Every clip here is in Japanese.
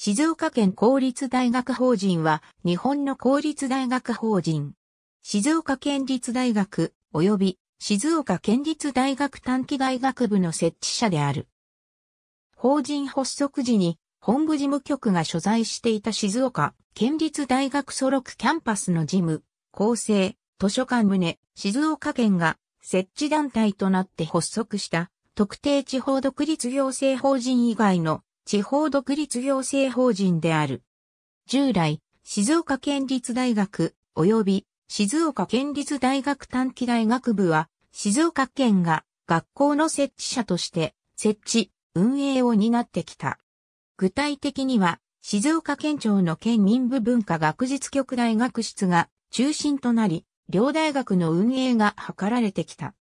静岡県公立大学法人は日本の公立大学法人。静岡県立大学及び静岡県立大学短期大学部の設置者である。法人発足時に本部事務局が所在していた静岡県立大学ソロクキャンパスの事務、構成、図書館棟、静岡県が設置団体となって発足した特定地方独立行政法人以外の地方独立行政法人である。従来、静岡県立大学及び静岡県立大学短期大学部は、静岡県が学校の設置者として設置、運営を担ってきた。具体的には、静岡県庁の県民部文化学術局大学室が中心となり、両大学の運営が図られてきた。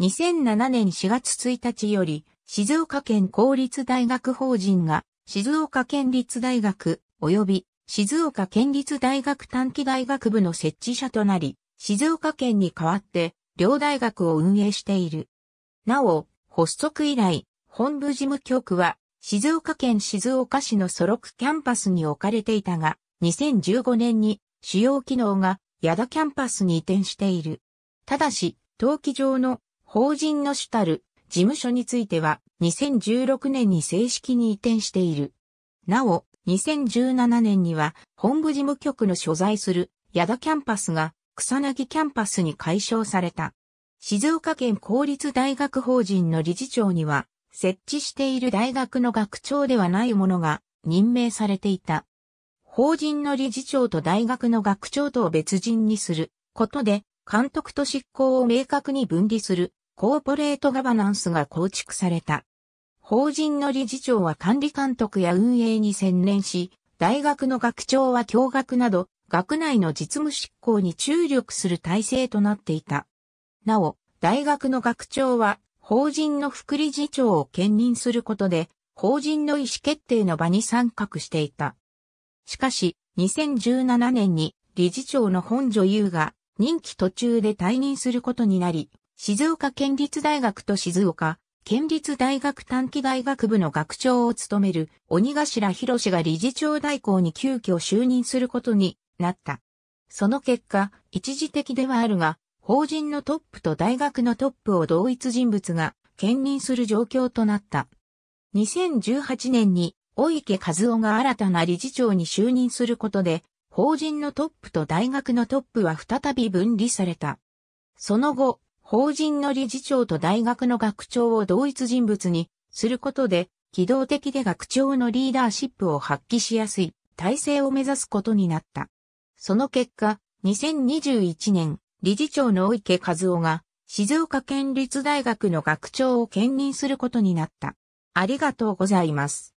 2007年4月1日より、静岡県公立大学法人が、静岡県立大学、及び静岡県立大学短期大学部の設置者となり、静岡県に代わって、両大学を運営している。なお、発足以来、本部事務局は、静岡県静岡市のソロクキャンパスに置かれていたが、2015年に主要機能が矢田キャンパスに移転している。ただし、登記上の法人の主たる事務所については2016年に正式に移転している。なお、2017年には本部事務局の所在する矢田キャンパスが草薙キャンパスに解消された。静岡県公立大学法人の理事長には設置している大学の学長ではないものが任命されていた。法人の理事長と大学の学長とを別人にすることで監督と執行を明確に分離するコーポレートガバナンスが構築された。法人の理事長は管理監督や運営に専念し、大学の学長は教学など、学内の実務執行に注力する体制となっていた。なお、大学の学長は、法人の副理事長を兼任することで、法人の意思決定の場に参画していた。しかし、2017年に理事長の本女優が任期途中で退任することになり、静岡県立大学と静岡県立大学短期大学部の学長を務める鬼頭博士が理事長代行に急遽就任することになった。その結果、一時的ではあるが、法人のトップと大学のトップを同一人物が兼任する状況となった。2018年に、お池和夫が新たな理事長に就任することで、法人のトップと大学のトップは再び分離された。その後、法人の理事長と大学の学長を同一人物にすることで、機動的で学長のリーダーシップを発揮しやすい体制を目指すことになった。その結果、2021年、理事長の大池和夫が、静岡県立大学の学長を兼任することになった。ありがとうございます。